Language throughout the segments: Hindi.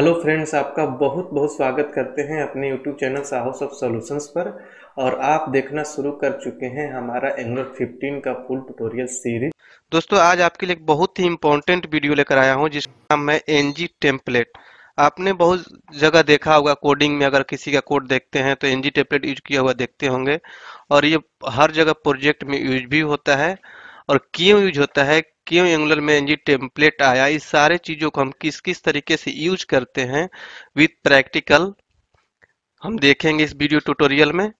हेलो फ्रेंड्स आपका बहुत बहुत स्वागत करते हैं अपने YouTube channel Sahas of solutions पर और आप देखना शुरू कर चुके हैं हमारा एंगलर 15 का फुल ट्यूटोरियल सीरीज दोस्तों आज आपके लिए बहुत ही इम्पोर्टेंट वीडियो लेकर आया हूं जिसका नाम है एनजी टेम्पलेट आपने बहुत जगह देखा होगा कोडिंग में अगर किसी का कोड देखते हैं तो एन जी टेम्पलेट यूज किया हुआ देखते होंगे और ये हर जगह प्रोजेक्ट में यूज भी होता है और क्यों यूज होता है क्यों एंगुलर में एनजी टेम्पलेट आया इस सारे चीज़ों को हम किस किस तरीके से यूज करते हैं विद प्रैक्टिकल हम देखेंगे इस वीडियो ट्यूटोरियल में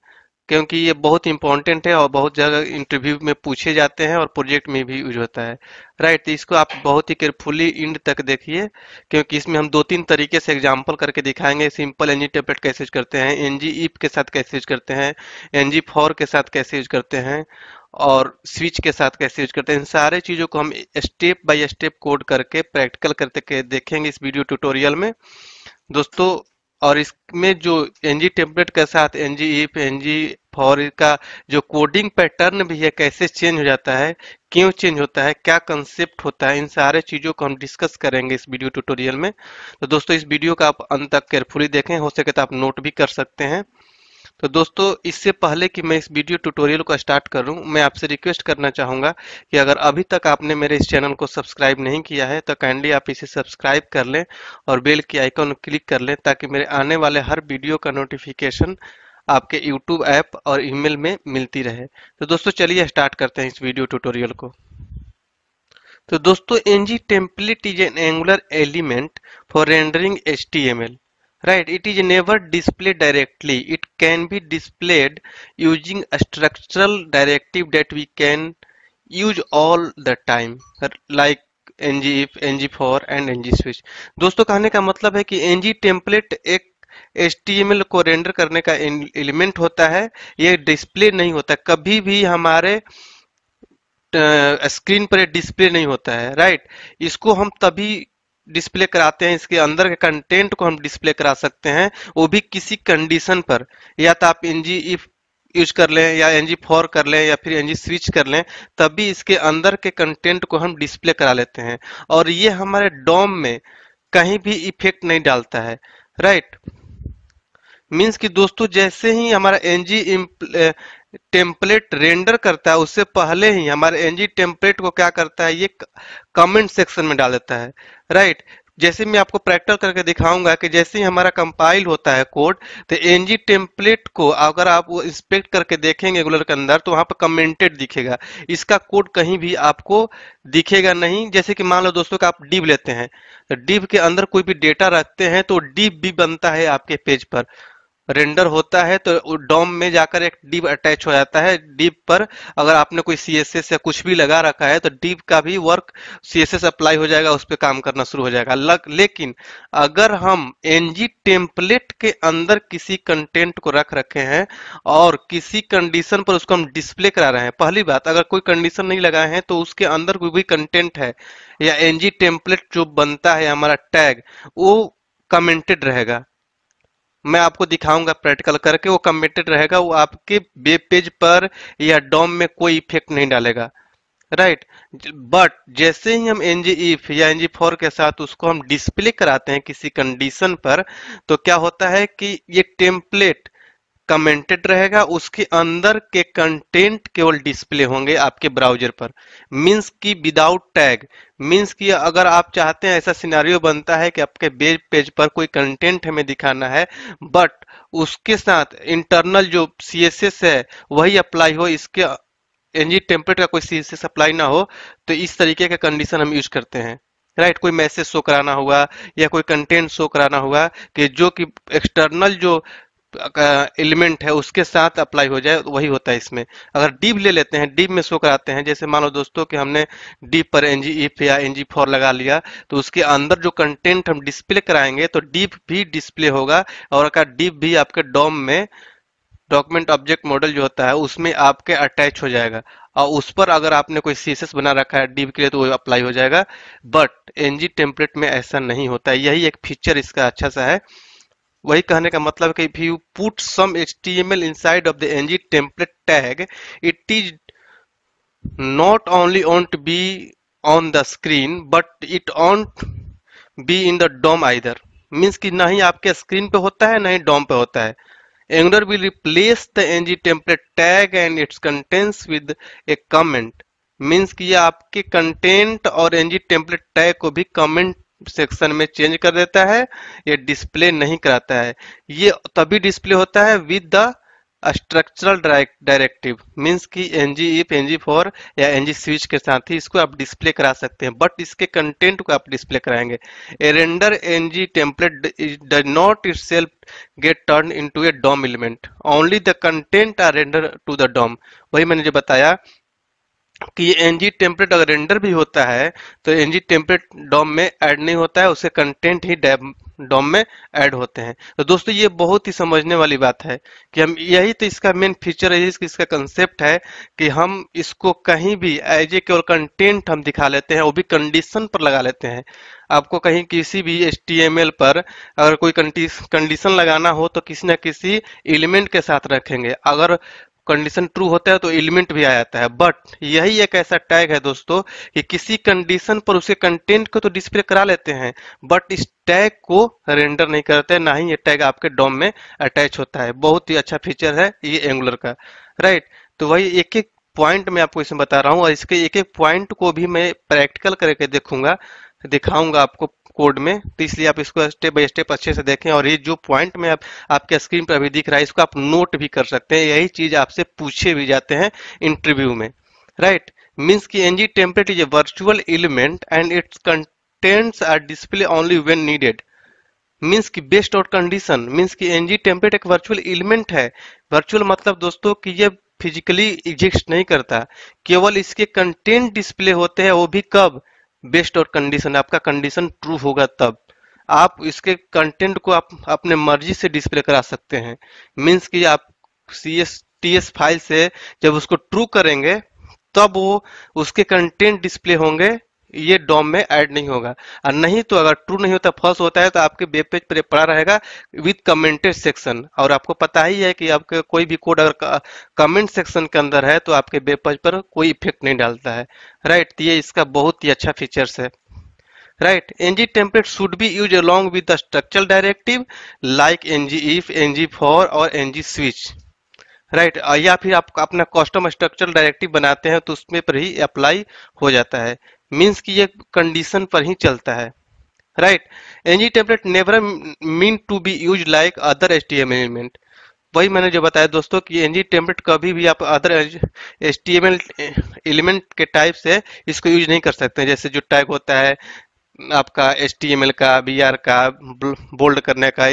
क्योंकि ये बहुत इंपॉर्टेंट है और बहुत जगह इंटरव्यू में पूछे जाते हैं और प्रोजेक्ट में भी यूज होता है राइट right, तो इसको आप बहुत ही केयरफुली इंड तक देखिए क्योंकि इसमें हम दो तीन तरीके से एग्जांपल करके दिखाएंगे सिंपल एनजी टेबलेट कैसे यूज करते हैं एनजी ईप के साथ कैसे यूज करते हैं एनजी फोर के साथ कैसे यूज करते हैं और स्विच के साथ कैसे यूज करते हैं इन सारे चीज़ों को हम स्टेप बाय स्टेप कोड करके प्रैक्टिकल करते के देखेंगे इस वीडियो ट्यूटोरियल में दोस्तों और इसमें जो एन जी टेम्पलेट के साथ N G if N G for का जो कोडिंग पैटर्न भी है कैसे चेंज हो जाता है क्यों चेंज होता है क्या कंसेप्ट होता है इन सारे चीज़ों को हम डिस्कस करेंगे इस वीडियो ट्यूटोरियल में तो दोस्तों इस वीडियो का आप अंत तक केयरफुली देखें हो सके तो आप नोट भी कर सकते हैं तो दोस्तों इससे पहले कि मैं इस वीडियो ट्यूटोरियल को स्टार्ट करूं मैं आपसे रिक्वेस्ट करना चाहूंगा कि अगर अभी तक आपने मेरे इस चैनल को सब्सक्राइब नहीं किया है तो काइंडली आप इसे सब्सक्राइब कर लें और बेल के आइकॉन क्लिक कर लें ताकि मेरे आने वाले हर वीडियो का नोटिफिकेशन आपके यूट्यूब ऐप और ईमेल में मिलती रहे तो दोस्तों चलिए स्टार्ट करते हैं इस वीडियो ट्यूटोरियल को तो दोस्तों NG template is an Angular element for rendering H T M L right it is never displayed directly it can be displayed using a structural directive that we can use all the time like ng if ng for and ng switch दोस्तों कहने का मतलब है कि ng template एक HTML को रेंडर करने का एलिमेंट होता है ये डिस्प्ले नहीं होता कभी भी हमारे स्क्रीन पर डिस्प्ले नहीं होता है राइट इसको हम तभी डिस्प्ले कराते हैं इसके अंदर के कंटेंट को हम डिस्प्ले करा सकते हैं वो भी किसी कंडीशन पर या तो आप एनजी इफ यूज कर लें या एनजी फॉर कर लें या फिर एनजी स्विच कर लें तभी इसके अंदर के कंटेंट को हम डिस्प्ले करा लेते हैं और ये हमारे डॉम में कहीं भी इफेक्ट नहीं डालता है राइट मीन्स कि दोस्तों जैसे ही हमारा एनजी टेम्पलेट रेंडर करता है उससे पहले ही हमारे एनजी टेम्पलेट को क्या करता है ये कमेंट सेक्शन में डाल देता है राइट जैसे मैं आपको प्रैक्टिकल करके दिखाऊंगा कि जैसे ही हमारा कंपाइल होता है कोड तो एनजी टेम्पलेट को अगर आप वो इंस्पेक्ट करके देखेंगे रेगुलर के अंदर तो वहां पर कमेंटेड दिखेगा इसका कोड कहीं भी आपको दिखेगा नहीं जैसे कि मान लो दोस्तों कि आप डिब लेते हैं डिब तो के अंदर कोई भी डेटा रखते हैं तो डिब भी बनता है आपके पेज पर रेंडर होता है तो डॉम में जाकर एक डीप अटैच हो जाता है डिप पर अगर आपने कोई सी एस या कुछ भी लगा रखा है तो डिप का भी वर्क सी एस अप्लाई हो जाएगा उस पर काम करना शुरू हो जाएगा लग, लेकिन अगर हम एन टेम्पलेट के अंदर किसी कंटेंट को रख रखे हैं और किसी कंडीशन पर उसको हम डिस्प्ले करा रहे हैं पहली बात अगर कोई कंडीशन नहीं लगाए हैं तो उसके अंदर कोई भी कंटेंट है या एनजी टेम्पलेट जो बनता है हमारा टैग वो कमेंटेड रहेगा मैं आपको दिखाऊंगा प्रैक्टिकल करके वो कमिटेड रहेगा वो आपके वेब पेज पर या डॉम में कोई इफेक्ट नहीं डालेगा राइट बट जैसे ही हम एनजी इफ e या एनजी फोर के साथ उसको हम डिस्प्ले कराते हैं किसी कंडीशन पर तो क्या होता है कि ये टेम्पलेट कमेंटेड रहेगा उसके अंदर के कंटेंट केवल डिस्प्ले होंगे आपके ब्राउजर पर मींस की विदाउट टैग मींस की अगर आप चाहते हैं ऐसा सिनेरियो बनता है कि आपके वेब पेज पर कोई कंटेंट हमें दिखाना है बट उसके साथ इंटरनल जो सी है वही अप्लाई हो इसके एनजी टेम्पलेट का कोई सी एस अप्लाई ना हो तो इस तरीके का कंडीशन हम यूज करते हैं राइट right, कोई मैसेज शो कराना हुआ या कोई कंटेंट शो कराना हुआ कि जो कि एक्सटर्नल जो एलिमेंट है उसके साथ अप्लाई हो जाए तो वही होता है इसमें अगर डीप ले लेते हैं डीप में शो कराते हैं जैसे मान लो दोस्तों कि हमने डीप पर एन जी इफ या एन जी फोर लगा लिया तो उसके अंदर जो कंटेंट हम डिस्प्ले कराएंगे तो डीप भी डिस्प्ले होगा और अगर डीप भी आपके डॉम में डॉक्यूमेंट ऑब्जेक्ट मॉडल जो होता है उसमें आपके अटैच हो जाएगा और उस पर अगर आपने कोई सीसेस बना रखा है डीप के लिए तो वो अप्लाई हो जाएगा बट एनजी टेम्पलेट में ऐसा नहीं होता है यही एक फीचर इसका अच्छा सा है वही कहने का मतलब कि you put some HTML inside of the NG template tag it is not only won't be on the screen but it won't be in the DOM either means कि ना ही आपके स्क्रीन पे होता है ना ही डॉम पे होता है Angular will replace the NG template tag and its contents with a comment means कि ये आपके कंटेंट और एनजी टेम्पलेट टैग को भी कमेंट सेक्शन में चेंज कर देता है ये डिस्प्ले नहीं कराता है ये तभी डिस्प्ले होता है with the structural directive means कि N G if N G for या एन जी स्विच के साथ ही इसको आप डिस्प्ले करा सकते हैं बट इसके कंटेंट को आप डिस्प्ले कराएंगे a render N G template does not itself get turn into a DOM element only the content are render to the DOM वही मैंने जो बताया कि ये एन जी टेम्पलेट अगर रेंडर भी होता है तो एन जी टेम्पलेट डॉम में ऐड नहीं होता है उसके कंटेंट ही डॉम में ऐड होते हैं तो दोस्तों ये बहुत ही समझने वाली बात है कि हम यही तो इसका मेन फीचर है इसका, इसका कंसेप्ट है कि हम इसको कहीं भी एज ए केवल कंटेंट हम दिखा लेते हैं वो भी कंडीशन पर लगा लेते हैं आपको कहीं किसी भी एच पर अगर कोई कंडीशन लगाना हो तो किसी ना किसी एलिमेंट के साथ रखेंगे अगर कंडीशन ट्रू होता है तो एलिमेंट भी आ जाता है बट यही एक ऐसा टैग है दोस्तों कि किसी कंडीशन पर उसके कंटेंट को तो डिस्प्ले करा लेते हैं बट इस टैग को रेंडर नहीं करते ना ही ये टैग आपके डॉम में अटैच होता है बहुत ही अच्छा फीचर है ये एंगुलर का राइट तो वही एक एक पॉइंट मैं आपको इसमें बता रहा हूँ और इसके एक एक पॉइंट को भी मैं प्रैक्टिकल करके देखूंगा दिखाऊंगा आपको कोड में तो इसलिए आप इसको स्टेप बाय स्टेप अच्छे से देखें और ये जो पॉइंट में आप आपके स्क्रीन पर अभी दिख रहा है इसको आप नोट भी कर सकते हैं यही चीज आपसे पूछे भी जाते हैं इंटरव्यू में राइट मीन्स की NG template is a virtual element and its contents are display only when needed means की बेस्ट और कंडीशन मीन्स की एनजी टेम्परेट एक वर्चुअल एलिमेंट है वर्चुअल मतलब दोस्तों कि ये फिजिकली एग्जिस्ट नहीं करता केवल इसके कंटेंट डिस्प्ले होते हैं वो भी कब बेस्ट और कंडीशन आपका कंडीशन ट्रू होगा तब आप इसके कंटेंट को आप अपने मर्जी से डिस्प्ले करा सकते हैं मीन्स कि आप C S T S file से जब उसको ट्रू करेंगे तब वो उसके कंटेंट डिस्प्ले होंगे ये डॉम में ऐड नहीं होगा और नहीं तो अगर ट्रू नहीं होता फॉल्स होता है तो आपके वेब पेज पर पड़ा रहेगा विद कमेंटेड सेक्शन और आपको पता ही है कि आपके कोई भी कोड अगर कमेंट सेक्शन के अंदर है तो आपके वेब पेज पर कोई इफेक्ट नहीं डालता है राइट तो ये इसका बहुत ही अच्छा फीचर्स है right ng template should be used along with the structural directive like ng if ng for और ng स्विच राइट right, या फिर आप अपना कस्टम स्ट्रक्चरल डायरेक्टिव बनाते हैं तो उसमें पर ही अप्लाई हो जाता है मीन्स की यह कंडीशन पर ही चलता है right NG template never mean to be use like other S element वही मैंने जो बताया दोस्तों कि एनजी टेम्पलेट कभी भी आप अदर एस एलिमेंट के टाइप से इसको यूज नहीं कर सकते जैसे जो टाइप होता है आपका एच का बी का बोल्ड करने का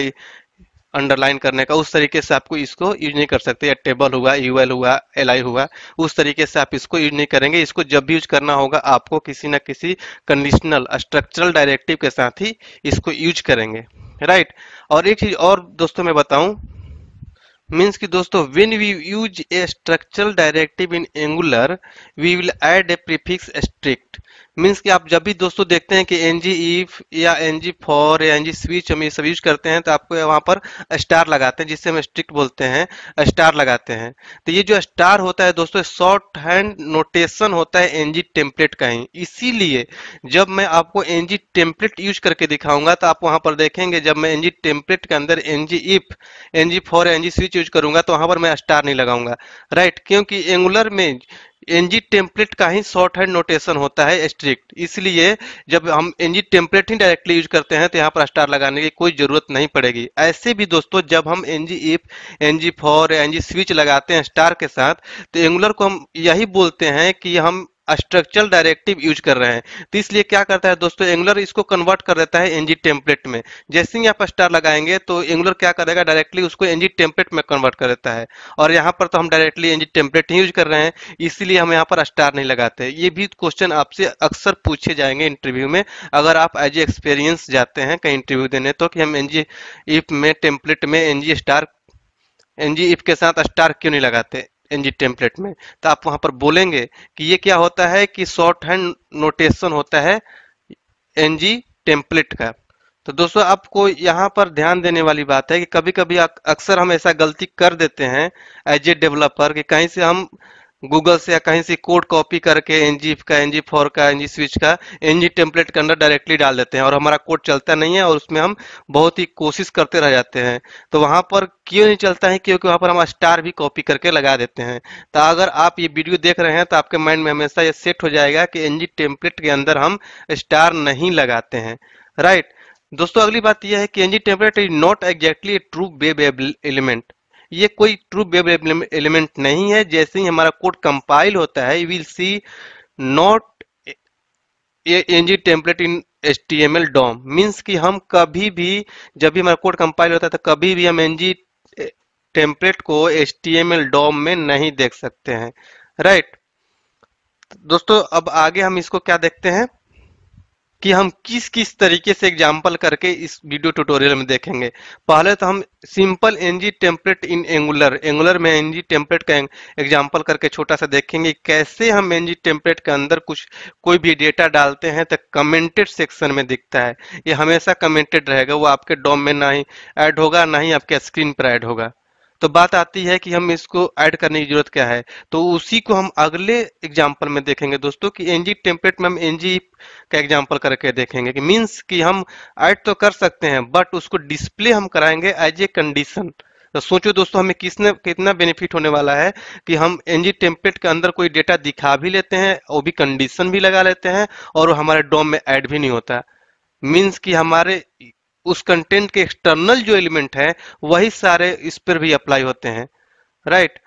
अंडरलाइन करने का उस तरीके से आपको इसको यूज नहीं कर सकते या टेबल हुआ यूएल हुआ एल हुआ उस तरीके से आप इसको यूज नहीं करेंगे इसको जब भी यूज करना होगा आपको किसी ना किसी कंडीशनल स्ट्रक्चरल डायरेक्टिव के साथ ही इसको यूज करेंगे राइट और एक चीज और दोस्तों मैं बताऊं मीन्स कि दोस्तों when we use a structural directive in Angular we will add a prefix strict means कि आप जब भी दोस्तों देखते हैं कि एन जी ईफ या एन जी फॉर या एन जी स्विच हम ये सब यूज करते हैं तो आपको वहाँ पर स्टार लगाते हैं जिससे हम स्ट्रिक्ट बोलते हैं स्टार लगाते हैं तो ये जो स्टार होता है दोस्तों शॉर्ट हैंड नोटेशन होता है एन जी टेम्पलेट का ही इसीलिए जब मैं आपको एन जी टेम्पलेट यूज करके दिखाऊंगा तो आप वहाँ पर देखेंगे जब मैं एन जी टेम्पलेट के अंदर N G if N G for N G switch use करूंगा तो वहाँ पर मैं स्टार नहीं लगाऊंगा राइट क्योंकि एंगुलर में एनजी टेम्पलेट का ही शॉर्ट हैंड नोटेशन होता है स्ट्रिक्ट इसलिए जब हम एनजी टेम्पलेट ही डायरेक्टली यूज करते हैं तो यहाँ पर स्टार लगाने की कोई जरूरत नहीं पड़ेगी ऐसे भी दोस्तों जब हम NG if NG for NG switch लगाते हैं स्टार के साथ तो एंगुलर को हम यही बोलते हैं कि हम स्ट्रक्चरल डायरेक्टिव यूज कर रहे हैं तो इसलिए क्या करता है दोस्तों एंगुलर इसको कन्वर्ट कर देता है एनजी टेम्पलेट में जैसे ही आप स्टार लगाएंगे तो एंगुलर क्या करेगा डायरेक्टली उसको एनजी टेम्पलेट में कन्वर्ट कर देता है और यहाँ पर तो हम डायरेक्टली एनजी टेम्पलेट ही यूज कर रहे हैं इसीलिए हम यहाँ पर स्टार नहीं लगाते ये भी क्वेश्चन आपसे अक्सर पूछे जाएंगे इंटरव्यू में अगर आप एज ए एक्सपीरियंस जाते हैं कहीं इंटरव्यू देने तो कि हम एनजी इफ में टेम्पलेट में एनजी स्टार एनजी इफ के साथ स्टार क्यों नहीं लगाते एनजी टेम्पलेट में तो आप वहां पर बोलेंगे कि ये क्या होता है कि शॉर्ट हैंड नोटेशन होता है एनजी टेम्पलेट का तो दोस्तों आपको यहाँ पर ध्यान देने वाली बात है कि कभी कभी अक्सर हम ऐसा गलती कर देते हैं एज ए डेवलपर कि कहीं से हम गूगल से या कहीं से कोड कॉपी करके एनजी का एनजी फोर का एनजी स्विच का एनजी टेम्पलेट के अंदर डायरेक्टली डाल देते हैं और हमारा कोड चलता नहीं है और उसमें हम बहुत ही कोशिश करते रह जाते हैं तो वहां पर क्यों नहीं चलता है क्योंकि वहाँ पर हम स्टार भी कॉपी करके लगा देते हैं तो अगर आप ये वीडियो देख रहे हैं तो आपके माइंड में हमेशा ये सेट हो जाएगा कि एनजी टेम्पलेट के अंदर हम स्टार नहीं लगाते हैं राइट दोस्तों अगली बात यह है कि NG template is not exactly true web element ये कोई ट्रू वेब एलिमेंट नहीं है जैसे ही हमारा कोड कंपाइल होता है will see not N G template in H T M L DOM means की हम कभी भी जब भी हमारा कोड कंपाइल होता है तो कभी भी हम एन जी टेम्पलेट को H T M L DOM में नहीं देख सकते हैं राइट right? दोस्तों अब आगे हम इसको क्या देखते हैं कि हम किस किस तरीके से एग्जाम्पल करके इस वीडियो ट्यूटोरियल में देखेंगे पहले तो हम simple NG template in Angular Angular में एनजी टेम्पलेट का एग्जाम्पल करके छोटा सा देखेंगे कैसे हम एनजी टेम्पलेट के अंदर कुछ कोई भी डेटा डालते हैं तो कमेंटेड सेक्शन में दिखता है ये हमेशा कमेंटेड रहेगा वो आपके डॉम में ना ही ऐड होगा ना ही आपके स्क्रीन पर ऐड होगा तो बात आती है कि हम इसको ऐड करने की जरूरत क्या है तो उसी को हम अगले एग्जाम्पल में देखेंगे दोस्तों कि एनजी टेम्पलेट में हम एनजी का एग्जाम्पल करके देखेंगे कि मीन्स कि हम ऐड तो कर सकते हैं बट उसको डिस्प्ले हम कराएंगे एज ए कंडीशन तो सोचो दोस्तों हमें किसने कितना बेनिफिट होने वाला है कि हम एनजी टेम्पलेट के अंदर कोई डेटा दिखा भी लेते हैं वो भी कंडीशन भी लगा लेते हैं और हमारे डोम में एड भी नहीं होता मीन्स कि हमारे उस कंटेंट के एक्सटर्नल जो एलिमेंट है वही सारे इस पर भी अप्लाई होते हैं राइट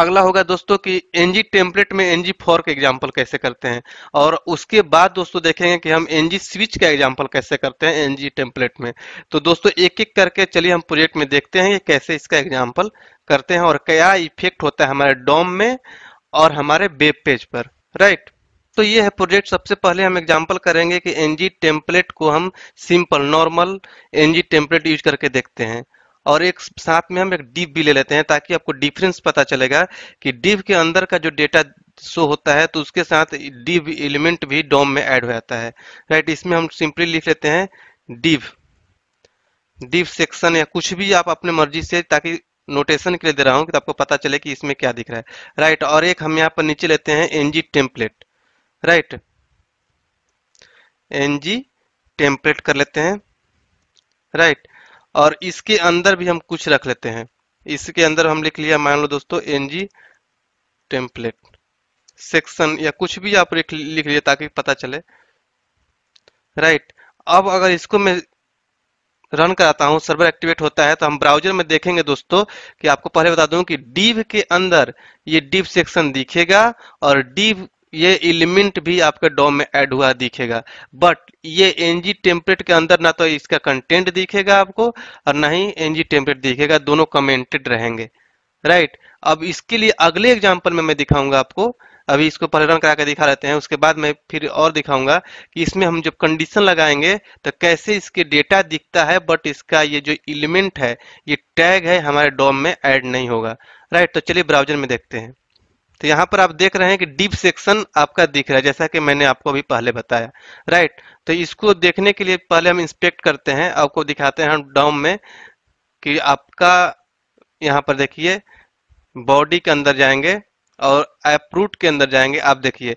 अगला होगा दोस्तों कि एनजी टेम्पलेट में एनजी फॉर का एग्जाम्पल कैसे करते हैं और उसके बाद दोस्तों देखेंगे कि हम एनजी स्विच का एग्जाम्पल कैसे करते हैं एनजी टेम्पलेट में तो दोस्तों एक एक करके चलिए हम प्रोजेक्ट में देखते हैं कि कैसे इसका एग्जाम्पल करते हैं और क्या इफेक्ट होता है हमारे डॉम में और हमारे वेब पेज पर राइट right? तो ये है प्रोजेक्ट सबसे पहले हम एग्जांपल करेंगे कि एनजी टेम्पलेट को हम simple normal NG template use करके देखते हैं और एक साथ में हम एक डिप भी ले लेते हैं ताकि आपको डिफरेंस पता चलेगा कि डिप के अंदर का जो डेटा शो होता है तो उसके साथ डीप एलिमेंट भी डॉम में ऐड हो जाता है राइट इसमें हम सिंपली लिख लेते हैं डीप डीप सेक्शन या कुछ भी आप अपने मर्जी से ताकि नोटेशन के लिए दे रहा हूँ कि आपको पता चले कि इसमें क्या दिख रहा है राइट और एक हम यहाँ पर नीचे लेते हैं NG template right N G template कर लेते हैं राइट और इसके अंदर भी हम कुछ रख लेते हैं इसके अंदर हम लिख लिया मान लो दोस्तों एन जी टेम्पलेट सेक्शन या कुछ भी आप लिख लिए ताकि पता चले राइट अब अगर इसको मैं रन कराता हूं सर्वर एक्टिवेट होता है तो हम ब्राउजर में देखेंगे दोस्तों कि आपको पहले बता दूं कि डीव के अंदर ये डीव सेक्शन दिखेगा और डीव ये एलिमेंट भी आपके डॉम में ऐड हुआ दिखेगा बट ये एनजी टेम्पलेट के अंदर ना तो इसका कंटेंट दिखेगा आपको और ना ही एनजी टेम्पलेट दिखेगा दोनों कमेंटेड रहेंगे राइट अब इसके लिए अगले एग्जाम्पल में मैं दिखाऊंगा आपको अभी इसको पहले रन करा के दिखा लेते हैं उसके बाद मैं फिर और दिखाऊंगा कि इसमें हम जब कंडीशन लगाएंगे तो कैसे इसके डेटा दिखता है बट इसका ये जो एलिमेंट है ये टैग है हमारे डॉम में ऐड नहीं होगा राइट तो चलिए ब्राउजर में देखते हैं तो यहाँ पर आप देख रहे हैं कि डीप सेक्शन आपका दिख रहा है जैसा कि मैंने आपको अभी पहले बताया राइट तो इसको देखने के लिए पहले हम इंस्पेक्ट करते हैं आपको दिखाते हैं डॉम में कि आपका यहाँ पर देखिए बॉडी के अंदर जाएंगे और एप्रूट के अंदर जाएंगे आप देखिए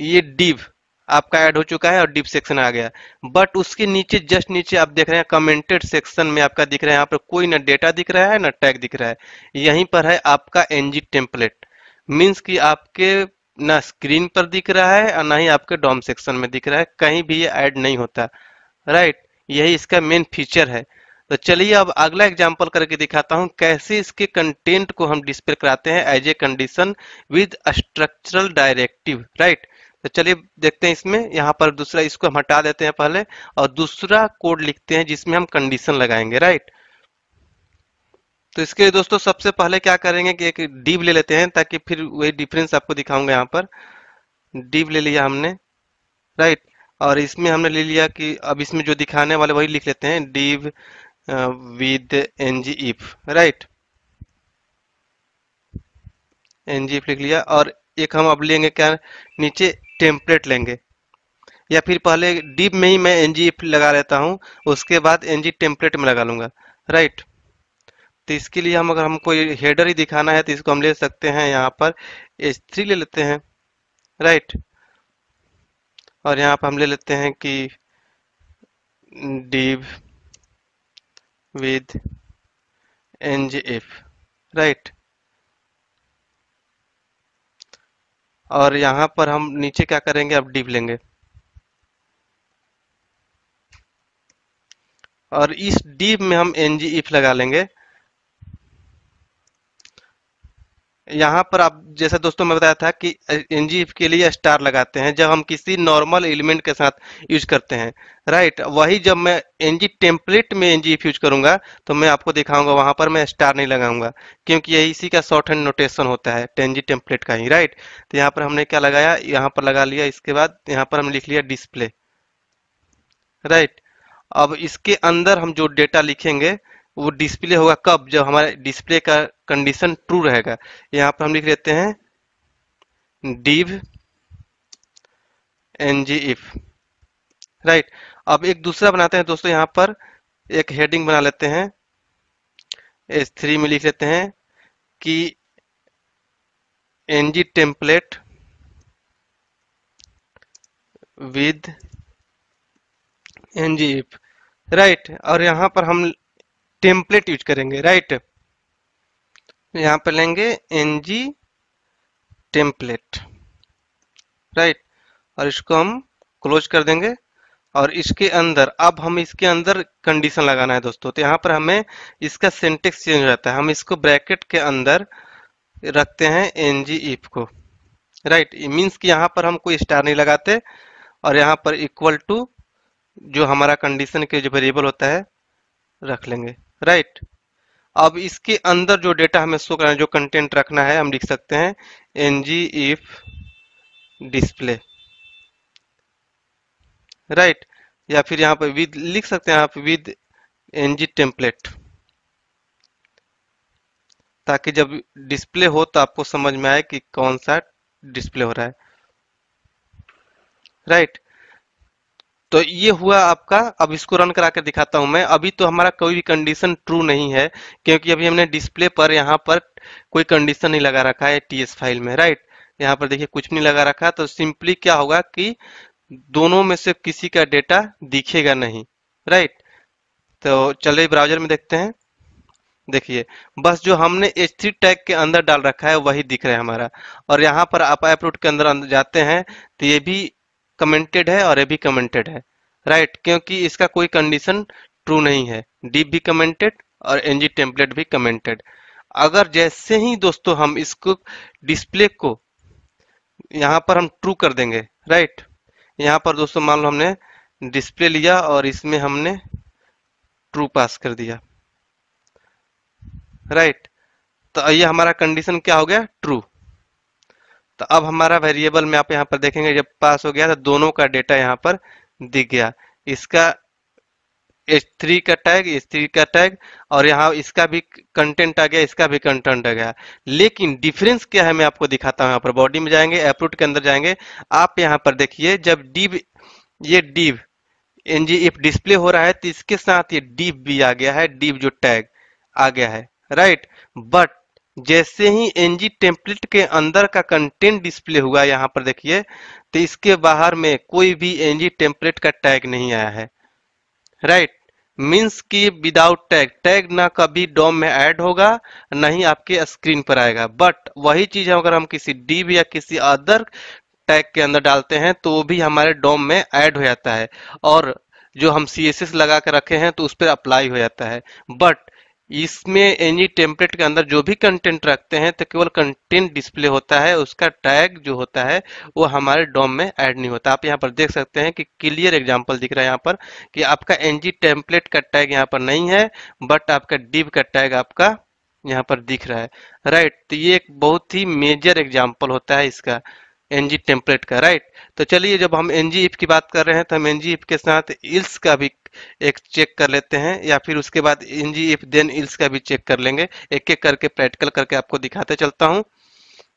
ये डीप आपका ऐड हो चुका है और डीप सेक्शन आ गया बट उसके नीचे जस्ट नीचे आप देख रहे हैं कमेंटेड सेक्शन में आपका दिख रहा है यहाँ पर कोई ना डेटा दिख रहा है ना टैग दिख रहा है यहीं पर है आपका एनजी टेम्पलेट मीन्स कि आपके ना स्क्रीन पर दिख रहा है और ना ही आपके डॉम सेक्शन में दिख रहा है कहीं भी ये ऐड नहीं होता राइट यही इसका मेन फीचर है तो चलिए अब अगला एग्जाम्पल करके दिखाता हूँ कैसे इसके कंटेंट को हम डिस्प्ले कराते हैं as a condition with structural directive right तो चलिए देखते हैं इसमें यहाँ पर दूसरा इसको हम हटा देते हैं पहले और दूसरा कोड लिखते हैं जिसमें हम कंडीशन लगाएंगे राइट तो इसके दोस्तों सबसे पहले क्या करेंगे कि एक डीप ले लेते हैं ताकि फिर वही डिफरेंस आपको दिखाऊंगा यहाँ पर डीप ले लिया हमने राइट और इसमें हमने ले लिया कि अब इसमें जो दिखाने वाले वही लिख लेते हैं div with N G if right N G if लिख लिया और एक हम अब लेंगे क्या नीचे टेम्पलेट लेंगे या फिर पहले डीप में ही मैं एन जी इफ लगा लेता हूँ उसके बाद एन जी टेम्पलेट में लगा लूंगा राइट right. तो इसके लिए हम अगर हमको हेडर ही दिखाना है तो इसको हम ले सकते हैं यहाँ पर एच थ्री ले लेते हैं राइट और यहाँ पर हम ले लेते हैं कि एन जी एफ राइट और यहाँ पर हम नीचे क्या करेंगे अब डीव लेंगे और इस डीप में हम एन जी एफ लगा लेंगे यहाँ पर आप जैसा दोस्तों मैं बताया था कि एन के लिए स्टार लगाते हैं जब हम किसी नॉर्मल एलिमेंट के साथ यूज करते हैं राइट वही जब मैं एनजी टेम्पलेट में एनजीएफ यूज करूंगा तो मैं आपको दिखाऊंगा वहां पर मैं स्टार नहीं लगाऊंगा क्योंकि यही इसी का शॉर्ट हैंड नोटेशन होता है टेनजी टेम्पलेट का ही राइट तो यहाँ पर हमने क्या लगाया यहाँ पर लगा लिया इसके बाद यहाँ पर हम लिख लिया डिस्प्ले राइट अब इसके अंदर हम जो डेटा लिखेंगे वो डिस्प्ले होगा कब जब हमारे डिस्प्ले का कंडीशन ट्रू रहेगा यहाँ पर हम लिख लेते हैं div N G if right अब एक दूसरा बनाते हैं दोस्तों यहाँ पर एक हेडिंग बना लेते हैं एस थ्री में लिख लेते हैं कि N G template with N G if right और यहाँ पर हम टेम्पलेट यूज करेंगे राइट यहाँ पर लेंगे एनजी टेम्पलेट राइट और इसको हम क्लोज कर देंगे और इसके अंदर अब हम इसके अंदर कंडीशन लगाना है दोस्तों तो यहां पर हमें इसका सेंटेक्स चेंज हो जाता है हम इसको ब्रैकेट के अंदर रखते हैं एन जी इफ को राइट मीन्स कि यहाँ पर हम कोई स्टार नहीं लगाते और यहाँ पर इक्वल टू जो हमारा कंडीशन के जो वेरिएबल होता है रख लेंगे राइट right? अब इसके अंदर जो डेटा हमें शो करना है जो कंटेंट रखना है हम लिख सकते हैं N G if display right या फिर यहां पर विद लिख सकते हैं आप विद एन जी टेम्पलेट ताकि जब डिस्प्ले हो तो आपको समझ में आए कि कौन सा डिस्प्ले हो रहा है राइट तो ये हुआ आपका अब इसको रन करा कर दिखाता हूं मैं अभी तो हमारा कोई भी कंडीशन ट्रू नहीं है क्योंकि अभी हमने डिस्प्ले पर यहाँ पर कोई कंडीशन नहीं लगा रखा है टीएस फाइल में राइट यहाँ पर देखिए कुछ नहीं लगा रखा तो सिंपली क्या होगा कि दोनों में से किसी का डेटा दिखेगा नहीं राइट तो चले ब्राउजर में देखते हैं देखिए बस जो हमने थ्री टैग के अंदर डाल रखा है वही दिख रहा है हमारा और यहाँ पर आप एपरूट के अंदर जाते हैं तो ये भी कमेंटेड है और ए भी कमेंटेड है राइट right, क्योंकि इसका कोई कंडीशन ट्रू नहीं है डीप भी कमेंटेड और एनजी टेम्पलेट भी कमेंटेड अगर जैसे ही दोस्तों हम इसको डिस्प्ले को यहाँ पर हम ट्रू कर देंगे राइट right? यहाँ पर दोस्तों मान लो हमने डिस्प्ले लिया और इसमें हमने ट्रू पास कर दिया राइट right? तो ये हमारा कंडीशन क्या हो गया ट्रू तो अब हमारा वेरिएबल में आप यहाँ पर देखेंगे जब पास हो गया तो दोनों का डेटा यहाँ पर दिख गया इसका एच थ्री का टैग एच थ्री का टैग और यहाँ इसका भी कंटेंट आ गया इसका भी कंटेंट आ गया लेकिन डिफरेंस क्या है मैं आपको दिखाता हूँ यहाँ पर बॉडी में जाएंगे एप्रूट के अंदर जाएंगे आप यहाँ पर देखिए जब डीब ये डिव एनजी इफ डिस्प्ले हो रहा है तो इसके साथ ये डीप भी आ गया है डीप जो टैग आ गया है राइट बट जैसे ही एनजी टेम्पलेट के अंदर का कंटेंट डिस्प्ले हुआ यहाँ पर देखिए तो इसके बाहर में कोई भी एनजी टेम्पलेट का टैग नहीं आया है राइट right? मीन्स कि विदाउट टैग टैग ना कभी डॉम में ऐड होगा ना ही आपके स्क्रीन पर आएगा बट वही चीज अगर हम किसी डीब या किसी अदर टैग के अंदर डालते हैं तो वो भी हमारे डॉम में ऐड हो जाता है और जो हम सी लगा कर रखे हैं तो उस पर अप्लाई हो जाता है बट इसमें एनी टेम्पलेट के अंदर जो भी कंटेंट रखते हैं तो केवल कंटेंट डिस्प्ले होता है उसका टैग जो होता है वो हमारे डॉम में ऐड नहीं होता आप यहाँ पर देख सकते हैं कि क्लियर एग्जांपल दिख रहा है यहाँ पर कि आपका एनजी टेम्पलेट का टैग यहाँ पर नहीं है बट आपका डिव का टैग आपका यहाँ पर दिख रहा है राइट तो ये एक बहुत ही मेजर एग्जाम्पल होता है इसका एनजी टेम्पलेट का राइट तो चलिए जब हम एनजी इफ की बात कर रहे हैं तो हम एनजी इफ के साथ इल्स का भी एक चेक कर लेते हैं या फिर उसके बाद एनजी इफ देन इल्स का भी चेक कर लेंगे एक एक करके प्रैक्टिकल करके आपको दिखाते चलता हूँ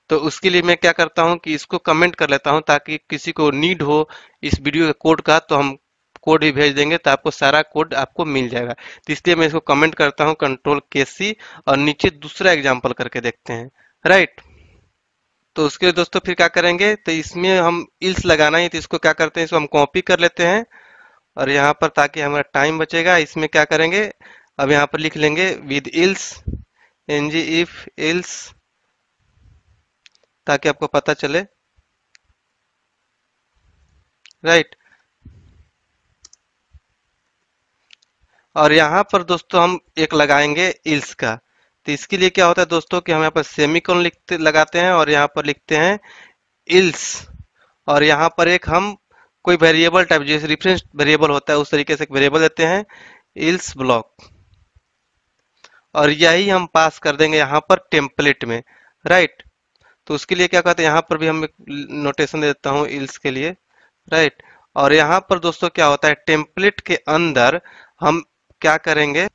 तो उसके लिए मैं क्या करता हूँ कि इसको कमेंट कर लेता हूँ ताकि किसी को नीड हो इस वीडियो के कोड का तो हम कोड भी भेज देंगे तो आपको सारा कोड आपको मिल जाएगा तो इसलिए मैं इसको कमेंट करता हूँ कंट्रोल के सी और नीचे दूसरा एग्जाम्पल करके देखते हैं राइट तो उसके लिए दोस्तों फिर क्या करेंगे तो इसमें हम इल्स लगाना है तो इसको क्या करते हैं इसको हम कॉपी कर लेते हैं और यहाँ पर ताकि हमारा टाइम बचेगा इसमें क्या करेंगे अब यहाँ पर लिख लेंगे with else N G if else ताकि आपको पता चले राइट और यहाँ पर दोस्तों हम एक लगाएंगे इल्स का तो इसके लिए क्या होता है दोस्तों कि हम यहाँ पर सेमिकोन लिखते लगाते हैं और यहाँ पर लिखते हैं इल्स और यहाँ पर एक हम कोई वेरिएबल टाइप जैसे रिफरेंस वेरिएबल होता है उस तरीके से एक वेरिएबल देते हैं इल्स ब्लॉक और यही हम पास कर देंगे यहाँ पर टेम्पलेट में राइट तो उसके लिए क्या कहते हैं यहाँ पर भी हम नोटेशन दे देता हूँ इल्स के लिए राइट और यहाँ पर दोस्तों क्या होता है टेम्पलेट के अंदर हम क्या करेंगे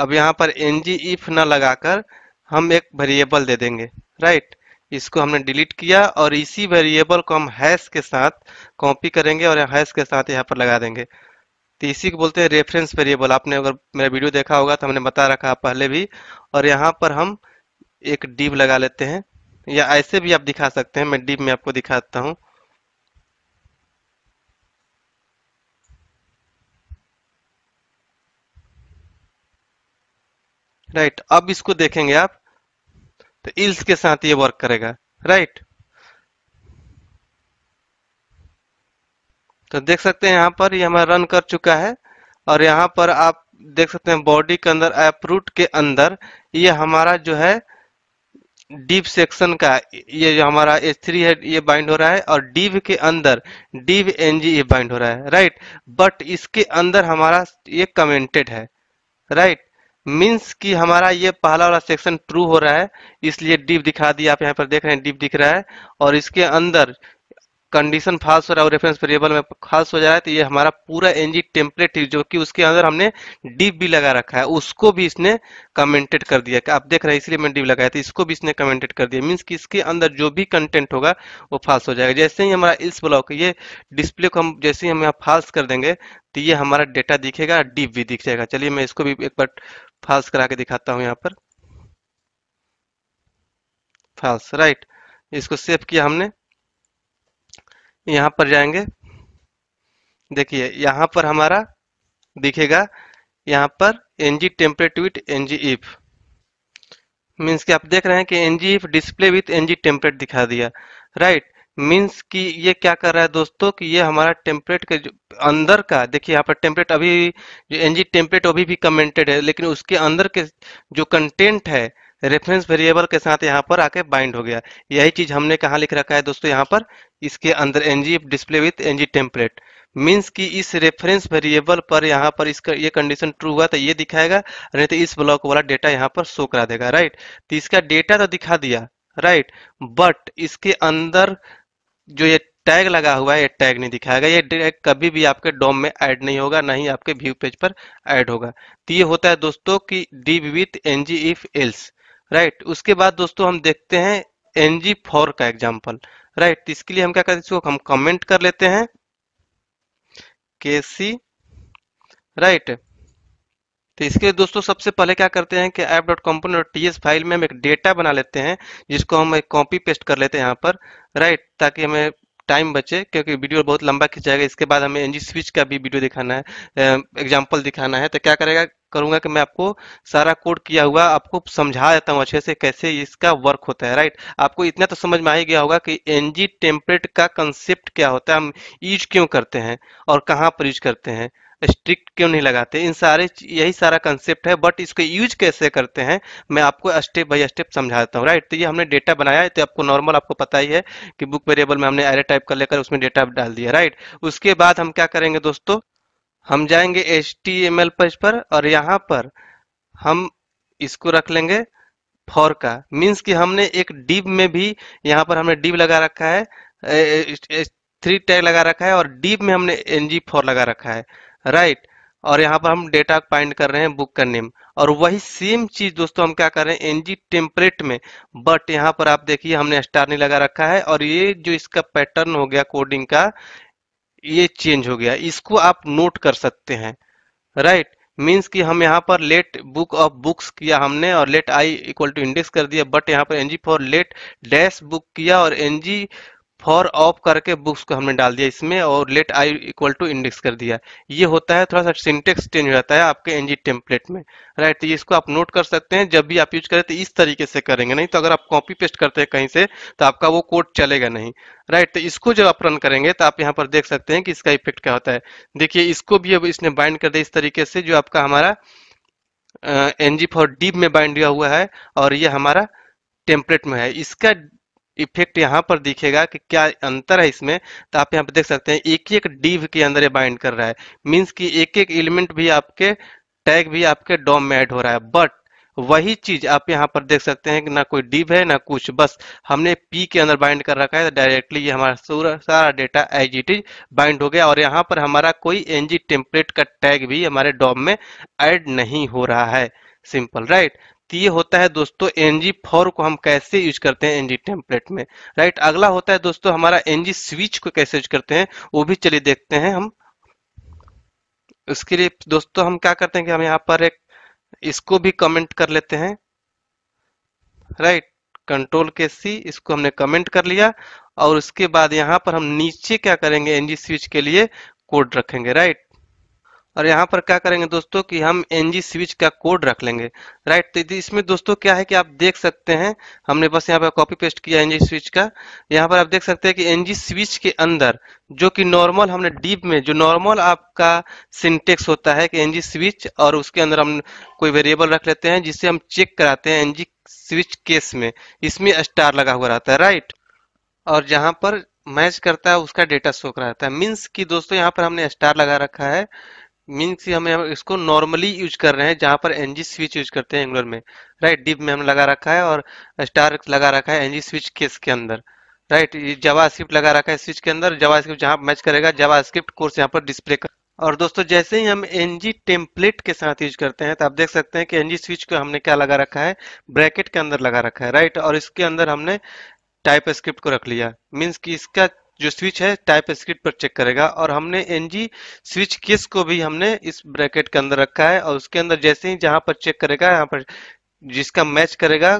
अब यहाँ पर एन जी इफ ना लगाकर हम एक वेरिएबल दे देंगे राइट इसको हमने डिलीट किया और इसी वेरिएबल को हम हैश के साथ कॉपी करेंगे और हैश के साथ यहाँ पर लगा देंगे तो इसी को बोलते हैं रेफरेंस वेरिएबल आपने अगर मेरा वीडियो देखा होगा तो हमने बता रखा पहले भी और यहाँ पर हम एक डीप लगा लेते हैं या ऐसे भी आप दिखा सकते हैं मैं डीप में आपको दिखाता हूँ राइट अब इसको देखेंगे आप तो इल्स के साथ ये वर्क करेगा राइट तो देख सकते हैं यहां पर ये हमारा रन कर चुका है और यहां पर आप देख सकते हैं बॉडी के अंदर एप रूट के अंदर ये हमारा जो है डीप सेक्शन का ये जो हमारा एच थ्री है ये बाइंड हो रहा है और डीव के अंदर डीव एनजी ये बाइंड हो रहा है राइट बट इसके अंदर हमारा ये कमेंटेड है राइट मीन्स कि हमारा ये पहला वाला सेक्शन ट्रू हो रहा है इसलिए डिप दिखा दिया आप यहाँ पर देख रहे हैं डिप दिख रहा है और इसके अंदर कंडीशन फास्ट हो रहा है और रेफरेंस वेरिएबल में खास हो जा रहा है तो ये हमारा पूरा एनजी टेम्पलेट जो कि उसके अंदर हमने डीप भी लगा रखा है उसको भी इसने कमेंटेड कर दिया कि आप देख रहे हैं इसलिए मैंने डीप लगाया था इसको भी इसने कमेंटेड कर दिया मीन्स कि इसके अंदर जो भी कंटेंट होगा वो फास्ट हो जाएगा जैसे ही हमारा इस ब्लॉक ये डिस्प्ले को हम जैसे ही हम यहाँ फास्ट कर देंगे तो ये हमारा डेटा दिखेगा डीप भी दिख जाएगा चलिए मैं इसको भी एक बार फास्ट करा के दिखाता हूँ यहाँ पर फास्ट राइट इसको सेव किया हमने यहाँ पर जाएंगे देखिए यहाँ पर हमारा दिखेगा यहाँ पर NG template with NG if means की आप देख रहे हैं कि NG if display with NG template दिखा दिया राइट मीन्स कि ये क्या कर रहा है दोस्तों कि ये हमारा टेम्पलेट के अंदर का देखिए यहाँ पर टेम्पलेट अभी जो एनजी टेम्परेट टेम्पलेट अभी भी कमेंटेड है लेकिन उसके अंदर के जो कंटेंट है रेफरेंस वेरिएबल के साथ यहाँ पर आके बाइंड हो गया यही चीज हमने कहा लिख रखा है दोस्तों यहाँ पर इसके अंदर NG display with NG template means कि इस रेफरेंस वेरिएबल पर यहाँ पर इसका ये कंडीशन ट्रू हुआ तो ये दिखाएगा नहीं तो इस ब्लॉक वाला डेटा यहाँ पर शो करा देगा राइट तो इसका डेटा तो दिखा दिया राइट बट इसके अंदर जो ये टैग लगा हुआ है ये टैग नहीं दिखाएगा ये टैग कभी भी आपके डॉम में ऐड नहीं होगा ना ही आपके व्यू पेज पर ऐड होगा तो ये होता है दोस्तों की div with NG if else right right? उसके बाद दोस्तों हम देखते हैं एनजी फोर का एग्जाम्पल राइट right? तो इसके लिए हम क्या करते हैं इसको हम कमेंट कर लेते हैं के सी राइट तो इसके लिए दोस्तों सबसे पहले क्या करते हैं कि app dot component dot T file में हम एक डेटा बना लेते हैं जिसको हम एक कॉपी पेस्ट कर लेते हैं यहाँ पर राइट ताकि हमें टाइम बचे क्योंकि वीडियो बहुत लंबा खींच जाएगा इसके बाद हमें एनजी स्विच का भी वीडियो दिखाना है एग्जाम्पल दिखाना है तो क्या करेगा करूंगा कि मैं आपको सारा कोड किया हुआ आपको समझा देता हूँ अच्छे से कैसे इसका वर्क होता है राइट आपको इतना तो समझ में आ ही गया होगा कि एनजी टेम्पलेट का कंसेप्ट क्या होता है हम यूज क्यों करते हैं और कहाँ पर यूज करते हैं स्ट्रिक्ट क्यों नहीं लगाते इन सारे यही सारा कंसेप्ट है बट इसको यूज कैसे करते हैं मैं आपको स्टेप बाई स्टेप समझाता हूँ राइट तो ये हमने डेटा बनाया है तो आपको नॉर्मल आपको पता ही है कि बुक वेरिएबल में हमने एरे टाइप कर लेकर उसमें डेटा डाल दिया राइट उसके बाद हम क्या करेंगे दोस्तों हम जाएंगे H T M L page पर और यहाँ पर हम इसको रख लेंगे फॉर का मीन्स कि हमने एक डिब में भी यहाँ पर हमने डिब लगा रखा है थ्री टैग लगा रखा है और डीप में हमने एनजी फोर लगा रखा है राइट और यहाँ पर हम डेटा पाइंड कर रहे हैं बुक का नेम और वही सेम चीज दोस्तों हम क्या कर रहे हैं एनजी टेम्परेट में बट यहाँ पर आप देखिए हमने स्टार नहीं लगा रखा है और ये जो इसका पैटर्न हो गया कोडिंग का ये चेंज हो गया इसको आप नोट कर सकते हैं राइट right? मीन्स कि हम यहाँ पर लेट बुक ऑफ बुक्स किया हमने और let I equal to index कर दिया बट यहाँ पर NG for let dash book किया और एनजी फॉर ऑफ करके बुक्स को हमने डाल दिया इसमें और let I equal to index कर दिया ये होता है थोड़ा सा सिंटेक्स चेंज हो जाता है आपके एनजी टेम्पलेट में राइट तो इसको आप नोट कर सकते हैं जब भी आप यूज करें तो इस तरीके से करेंगे नहीं तो अगर आप कॉपी पेस्ट करते हैं कहीं से तो आपका वो कोड चलेगा नहीं राइट तो इसको जब आप रन करेंगे तो आप यहाँ पर देख सकते हैं कि इसका इफेक्ट क्या होता है देखिए इसको भी अब इसने बाइंड कर दिया इस तरीके से जो आपका हमारा एनजी फॉर डीप में बाइंड हुआ है और ये हमारा टेम्पलेट में है इसका इफेक्ट यहाँ पर दिखेगा कि क्या अंतर है इसमें तो आप यहाँ पर देख सकते हैं एक एक डीव के अंदर ये बाइंड कर रहा है मीन्स कि एक एक एलिमेंट भी आपके टैग भी आपके डॉम में ऐड हो रहा है बट वही चीज आप यहाँ पर देख सकते हैं कि ना कोई डिव है ना कुछ बस हमने पी के अंदर बाइंड कर रखा है तो डायरेक्टली ये हमारा सारा data as it is bind हो गया और यहाँ पर हमारा कोई एनजी टेम्पलेट का टैग भी हमारे डॉम में ऐड नहीं हो रहा है सिंपल राइट right? तो ये होता है दोस्तों एनजी फॉर को हम कैसे यूज करते हैं एनजी टेम्पलेट में राइट अगला होता है दोस्तों हमारा एनजी स्विच को कैसे यूज करते हैं वो भी चलिए देखते हैं हम उसके लिए दोस्तों हम क्या करते हैं कि हम यहाँ पर एक इसको भी कमेंट कर लेते हैं राइट कंट्रोल के सी इसको हमने कमेंट कर लिया और उसके बाद यहाँ पर हम नीचे क्या करेंगे एनजी स्विच के लिए कोड रखेंगे राइट और यहाँ पर क्या करेंगे दोस्तों कि हम एनजी स्विच का कोड रख लेंगे राइट तो इसमें दोस्तों क्या है कि आप देख सकते हैं हमने बस यहाँ पर कॉपी पेस्ट किया एनजी स्विच का यहाँ पर आप देख सकते हैं कि एनजी स्विच के अंदर जो कि नॉर्मल हमने डीप में जो नॉर्मल आपका सिंटेक्स होता है कि एनजी स्विच और उसके अंदर हम कोई वेरिएबल रख लेते हैं जिससे हम चेक कराते हैं एनजी स्विच केस में इसमें स्टार लगा हुआ रहता है राइट और जहाँ पर मैच करता है उसका डेटा शो कराता है मीन्स कि दोस्तों यहाँ पर हमने स्टार लगा रखा है मीन्स हमें इसको नॉर्मली यूज कर रहे हैं जहां पर एनजी स्विच यूज करते हैं एंगुलर में राइट डिप में हमने लगा रखा है और स्टार लगा रखा है एनजी स्विच केस के अंदर राइट जवा स्क्रिप्ट लगा रखा है स्विच के अंदर जवा स्क्रिप्ट जहां मैच करेगा जवा स्क्रिप्ट कोर्स यहाँ पर डिस्प्ले कर और दोस्तों जैसे ही हम एनजी टेम्पलेट के साथ यूज करते हैं तो आप देख सकते हैं कि एनजी स्विच को हमने क्या लगा रखा है ब्रैकेट के अंदर लगा रखा है राइट और इसके अंदर हमने टाइप स्क्रिप्ट को रख लिया मीन्स कि इसका जो स्विच है टाइप स्क्रिप्ट पर चेक करेगा और हमने एन जी स्विच केस को भी हमने इस ब्रैकेट के अंदर रखा है और उसके अंदर जैसे ही जहां पर चेक करेगा यहाँ पर जिसका मैच करेगा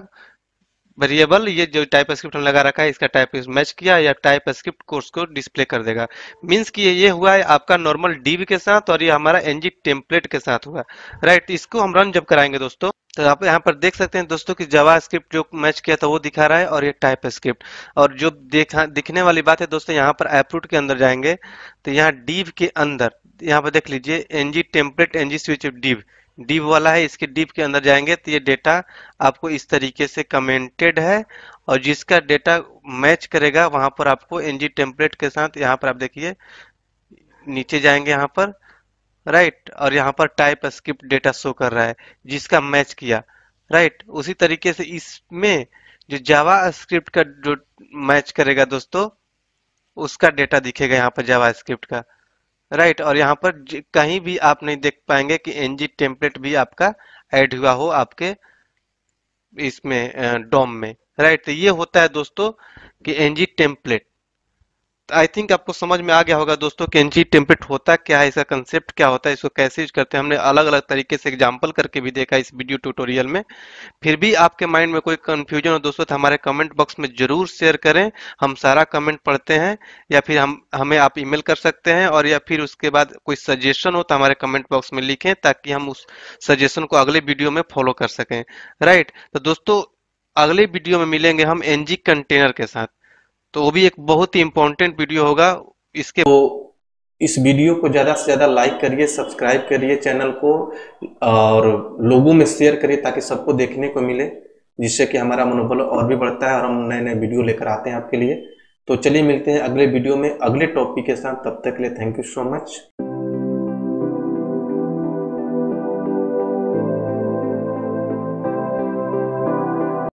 वेरिएबल ये जो टाइप स्क्रिप्ट हम लगा रखा है इसका टाइप मैच किया या टाइप स्क्रिप्ट कोर्स को डिस्प्ले कर देगा मींस कि ये हुआ है आपका नॉर्मल डीव के साथ और ये हमारा एनजी टेम्पलेट के साथ हुआ राइट इसको हम रन जब कराएंगे दोस्तों तो आप यहाँ पर देख सकते हैं दोस्तों कि जवा स्क्रिप्ट जो मैच किया था वो दिखा रहा है और ये टाइप स्क्रिप्ट और जो देखा दिखने वाली बात है दोस्तों यहाँ पर एप्रूट के अंदर जाएंगे तो यहाँ डीव के अंदर यहाँ पर देख लीजिए NG template NG switch div div वाला है इसके डीप के अंदर जाएंगे तो ये डेटा आपको इस तरीके से कमेंटेड है और जिसका डेटा मैच करेगा वहां पर आपको एनजी टेम्पलेट के साथ यहाँ पर आप देखिए नीचे जाएंगे यहाँ पर राइट और यहाँ पर टाइप स्क्रिप्ट डेटा शो कर रहा है जिसका मैच किया राइट उसी तरीके से इसमें जो जावा स्क्रिप्ट का जो मैच करेगा दोस्तों उसका डेटा दिखेगा यहाँ पर जावा स्क्रिप्ट का राइट और यहाँ पर कहीं भी आप नहीं देख पाएंगे कि एनजी टेम्पलेट भी आपका ऐड हुआ हो आपके इसमें डॉम में राइट तो ये होता है दोस्तों कि एनजी टेम्पलेट आई थिंक आपको समझ में आ गया होगा दोस्तों कि एनजी टेम्पलेट होता क्या है इसका कंसेप्ट क्या होता है इसको कैसे यूज करते हैं हमने अलग अलग तरीके से एग्जांपल करके भी देखा इस वीडियो ट्यूटोरियल में फिर भी आपके माइंड में कोई कंफ्यूजन हो दोस्तों तो हमारे कमेंट बॉक्स में जरूर शेयर करें हम सारा कमेंट पढ़ते हैं या फिर हम हमें आप ईमेल कर सकते हैं और या फिर उसके बाद कोई सजेशन हो तो हमारे कमेंट बॉक्स में लिखें ताकि हम उस सजेशन को अगले वीडियो में फॉलो कर सकें राइट तो दोस्तों अगले वीडियो में मिलेंगे हम एनजी कंटेनर के साथ तो वो भी एक बहुत ही इम्पोर्टेंट वीडियो होगा इसके वो तो इस वीडियो को ज़्यादा से ज़्यादा लाइक करिए सब्सक्राइब करिए चैनल को और लोगों में शेयर करिए ताकि सबको देखने को मिले जिससे कि हमारा मनोबल और भी बढ़ता है और हम नए नए वीडियो लेकर आते हैं आपके लिए तो चलिए मिलते हैं अगले वीडियो में अगले टॉपिक के साथ तब तक के लिए थैंक यू सो मच